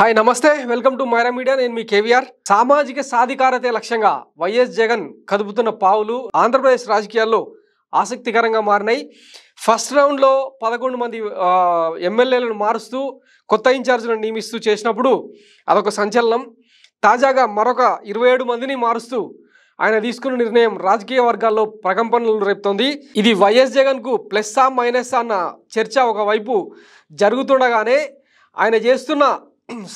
hi నమస్తే welcome to Myra media నేను మీ కేవీఆర్ సామాజిక సాధికారత లక్ష్యంగా వైఎస్ జగన్ కదుపుతున్న పావులు ఆంధ్రప్రదేశ్ రాజకీయాల్లో ఆసక్తికరంగా మారినాయి ఫస్ట్ రౌండ్లో పదకొండు మంది ఎమ్మెల్యేలను మారుస్తూ కొత్త ఇన్ఛార్జీలను నియమిస్తూ చేసినప్పుడు అదొక సంచలనం తాజాగా మరొక ఇరవై ఏడు మందిని మారుస్తూ ఆయన తీసుకున్న నిర్ణయం రాజకీయ వర్గాల్లో ప్రకంపనలు రేపుతోంది ఇది వైఎస్ జగన్కు ప్లస్సా మైనస్ అన్న చర్చ ఒకవైపు జరుగుతుండగానే ఆయన చేస్తున్న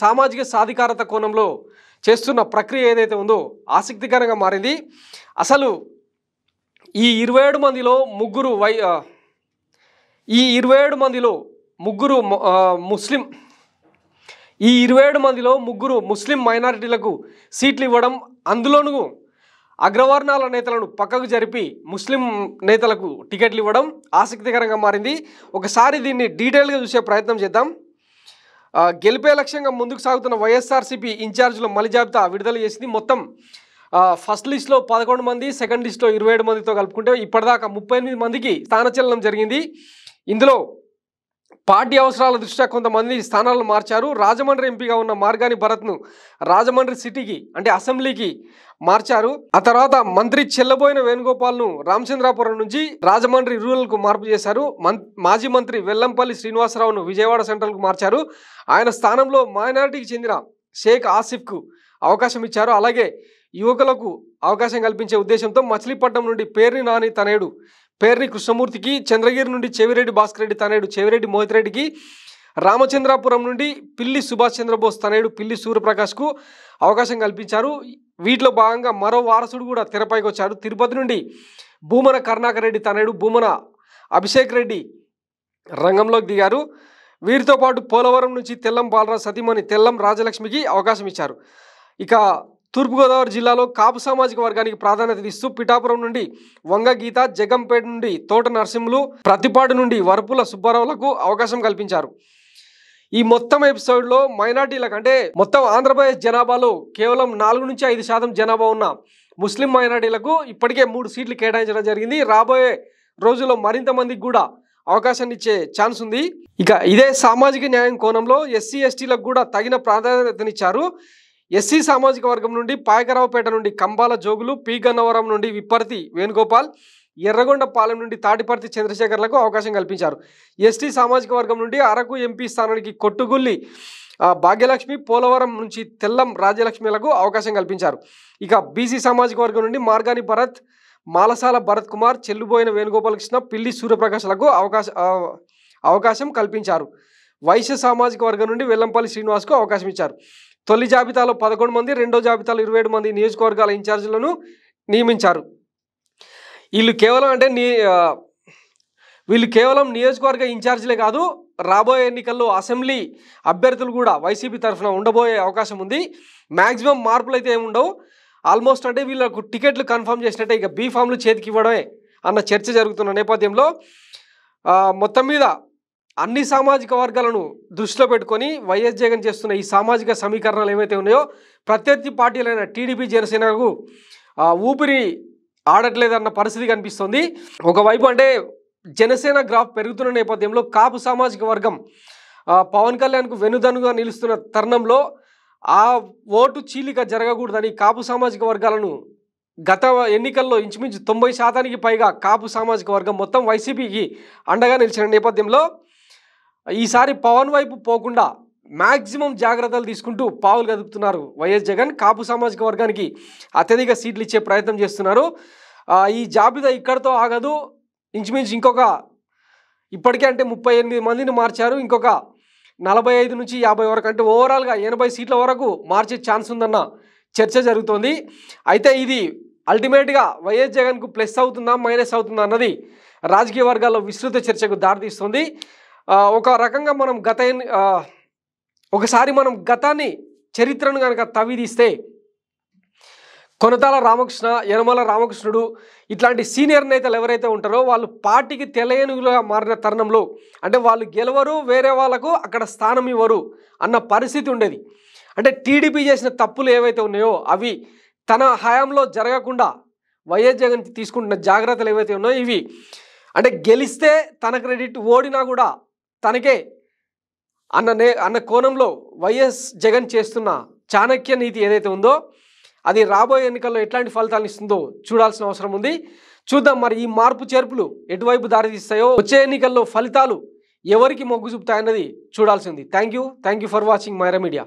సామాజిక సాధికారత కోణంలో చేస్తున్న ప్రక్రియ ఏదైతే ఉందో ఆసక్తికరంగా మారింది అసలు ఈ ఇరవై ఏడు మందిలో ముగ్గురు వై ఈ ఇరవై ఏడు మందిలో ముగ్గురు ముస్లిం ఈ ఇరవై ఏడు మందిలో ముగ్గురు ముస్లిం మైనారిటీలకు సీట్లు ఇవ్వడం అందులోనూ అగ్రవర్ణాల నేతలను పక్కకు జరిపి ముస్లిం నేతలకు టికెట్లు ఇవ్వడం ఆసక్తికరంగా మారింది ఒకసారి దీన్ని డీటెయిల్గా చూసే ప్రయత్నం చేద్దాం గెలిపే లక్ష్యంగా ముందుకు సాగుతున్న వైఎస్ఆర్సీపీ ఇన్ఛార్జీలు మలి జాబితా విడుదల చేసింది మొత్తం ఫస్ట్ లిస్ట్లో పదకొండు మంది సెకండ్ లిస్ట్లో ఇరవై ఏడు మందితో కలుపుకుంటే ఇప్పటిదాకా ముప్పై ఎనిమిది మందికి స్థానచలనం జరిగింది ఇందులో పార్టీ అవసరాల దృష్ట్యా కొంతమంది స్థానాలను మార్చారు రాజమండ్రి ఎంపీగా ఉన్న మార్గాని భరత్ను రాజమండ్రి సిటీకి అంటే అసెంబ్లీకి మార్చారు ఆ తర్వాత మంత్రి చెల్లబోయిన వేణుగోపాల్ను రామచంద్రాపురం నుంచి రాజమండ్రి రూరల్కు మార్పు చేశారు మాజీ మంత్రి వెల్లంపల్లి శ్రీనివాసరావును విజయవాడ సెంట్రల్కు మార్చారు ఆయన స్థానంలో మైనారిటీకి చెందిన షేక్ ఆసిఫ్కు అవకాశం ఇచ్చారు అలాగే యువకులకు అవకాశం కల్పించే ఉద్దేశంతో మచిలీపట్నం నుండి పేర్ని నాని తనయుడు పేర్ని కృష్ణమూర్తికి చంద్రగిరి నుండి చెవిరెడ్డి భాస్కర్ రెడ్డి తనయుడు చెవిరెడ్డి మోహిత్ రెడ్డికి రామచంద్రాపురం నుండి పిల్లి సుభాష్ చంద్రబోస్ తనయుడు పిల్లి సూర్యప్రకాష్కు అవకాశం కల్పించారు వీటిలో భాగంగా మరో వారసుడు కూడా తెరపైకి వచ్చాడు తిరుపతి నుండి భూమన కర్ణాకర్ రెడ్డి తనయుడు భూమన అభిషేక్ రెడ్డి రంగంలోకి దిగారు వీరితో పాటు పోలవరం నుంచి తెల్లం బాలరాజ్ సతీమణి తెల్లం రాజలక్ష్మికి అవకాశం ఇచ్చారు ఇక తూర్పుగోదావరి జిల్లాలో కాపు సామాజిక వర్గానికి ప్రాధాన్యత ఇస్తూ పిఠాపురం నుండి వంగ గీత జగంపేట నుండి తోట నరసింహులు ప్రతిపాడు నుండి వరపుల సుబ్బారావులకు అవకాశం కల్పించారు ఈ మొత్తం ఎపిసోడ్లో మైనార్టీలకు అంటే మొత్తం ఆంధ్రప్రదేశ్ జనాభాలో కేవలం నాలుగు నుంచి ఐదు శాతం జనాభా ఉన్న ముస్లిం మైనార్టీలకు ఇప్పటికే మూడు సీట్లు కేటాయించడం జరిగింది రాబోయే రోజుల్లో మరింత మందికి కూడా అవకాశాన్ని ఇచ్చే ఛాన్స్ ఉంది ఇక ఇదే సామాజిక న్యాయం కోణంలో ఎస్సీ ఎస్టీలకు కూడా తగిన ప్రాధాన్యతనిచ్చారు ఎస్సీ సామాజిక వర్గం నుండి పాయకరావుపేట నుండి కంబాల జోగులు పి గన్నవరం నుండి విప్పర్తి వేణుగోపాల్ ఎర్రగొండపాలెం నుండి తాటిపర్తి చంద్రశేఖర్లకు అవకాశం కల్పించారు ఎస్టీ సామాజిక వర్గం నుండి అరకు ఎంపీ స్థానానికి కొట్టుగుల్లి భాగ్యలక్ష్మి పోలవరం నుంచి తెల్లం రాజ్యలక్ష్మిలకు అవకాశం కల్పించారు ఇక బీసీ సామాజిక వర్గం నుండి మార్గాని భరత్ మాలసాల భరత్ కుమార్ చెల్లుబోయిన వేణుగోపాలకృష్ణ పిల్లి సూర్యప్రకాశ్లకు అవకాశ అవకాశం కల్పించారు వైశ్య సామాజిక వర్గం నుండి వెల్లంపల్లి శ్రీనివాస్కు అవకాశం ఇచ్చారు తొలి జాబితాలో పదకొండు మంది రెండో జాబితాలో ఇరవై ఏడు మంది నియోజకవర్గాల ఇన్ఛార్జీలను నియమించారు వీళ్ళు కేవలం అంటే నీ వీళ్ళు కేవలం నియోజకవర్గ ఇన్ఛార్జీలే కాదు రాబోయే ఎన్నికల్లో అసెంబ్లీ అభ్యర్థులు కూడా వైసీపీ తరఫున ఉండబోయే అవకాశం ఉంది మ్యాక్సిమం మార్పులు అయితే ఏముండవు ఆల్మోస్ట్ అంటే వీళ్ళకు టికెట్లు కన్ఫర్మ్ చేసినట్టే ఇక బీ ఫామ్లు చేతికి ఇవ్వడమే అన్న చర్చ జరుగుతున్న నేపథ్యంలో మొత్తం మీద అన్ని సామాజిక వర్గాలను దృష్టిలో పెట్టుకొని వైఎస్ జగన్ చేస్తున్న ఈ సామాజిక సమీకరణలు ఏవైతే ఉన్నాయో ప్రత్యర్థి పార్టీలైన టీడీపీ జనసేనకు ఊపిరి ఆడట్లేదన్న పరిస్థితి కనిపిస్తుంది ఒకవైపు అంటే జనసేన గ్రాఫ్ పెరుగుతున్న నేపథ్యంలో కాపు సామాజిక వర్గం పవన్ కళ్యాణ్కు వెనుదనుగా నిలుస్తున్న తరుణంలో ఆ ఓటు చీలిక జరగకూడదని కాపు సామాజిక వర్గాలను గత ఎన్నికల్లో ఇంచుమించు తొంభై శాతానికి పైగా కాపు సామాజిక వర్గం మొత్తం వైసీపీకి అండగా నిలిచిన నేపథ్యంలో ఈసారి పవన్ వైపు పోకుండా మ్యాక్సిమం జాగ్రత్తలు తీసుకుంటూ పావులు కదుపుతున్నారు వైఎస్ జగన్ కాపు సామాజిక వర్గానికి అత్యధిక సీట్లు ఇచ్చే ప్రయత్నం చేస్తున్నారు ఈ జాబితా ఇక్కడతో ఆగదు ఇంచుమించు ఇంకొక ఇప్పటికే అంటే ముప్పై ఎనిమిది మందిని మార్చారు ఇంకొక నలభై ఐదు నుంచి యాభై వరకు అంటే ఓవరాల్గా ఎనభై సీట్ల వరకు మార్చే ఛాన్స్ ఉందన్న చర్చ జరుగుతోంది అయితే ఇది అల్టిమేట్గా వైఎస్ జగన్కు ప్లస్ అవుతుందా మైనస్ అవుతుందా అన్నది రాజకీయ వర్గాల్లో విస్తృత చర్చకు దారితీస్తుంది ఒక రకంగా మనం గత ఒకసారి మనం గతాన్ని చరిత్రను కనుక తవ్విదిస్తే కొనతాల రామకృష్ణ యనమల రామకృష్ణుడు ఇట్లాంటి సీనియర్ నేతలు ఎవరైతే ఉంటారో వాళ్ళు పార్టీకి తెలియనుగా మారిన తరుణంలో అంటే వాళ్ళు గెలవరు వేరే వాళ్ళకు అక్కడ స్థానం ఇవ్వరు అన్న పరిస్థితి ఉండేది అంటే టీడీపీ చేసిన తప్పులు ఏవైతే ఉన్నాయో అవి తన హయాంలో జరగకుండా వైఎస్ జగన్ తీసుకుంటున్న జాగ్రత్తలు ఏవైతే ఉన్నాయో ఇవి అంటే గెలిస్తే తన క్రెడిట్ ఓడినా కూడా తనకే అన్న నే అన్న కోణంలో వైఎస్ జగన్ చేస్తున్న చాణక్య నీతి ఏదైతే ఉందో అది రాబోయే ఎన్నికల్లో ఎట్లాంటి ఫలితాలు ఇస్తుందో చూడాల్సిన అవసరం ఉంది చూద్దాం మరి ఈ మార్పు చేర్పులు ఎటువైపు దారితీస్తాయో వచ్చే ఎన్నికల్లో ఫలితాలు ఎవరికి మొగ్గు చూపుతాయన్నది చూడాల్సింది thank you thank you for watching Myra media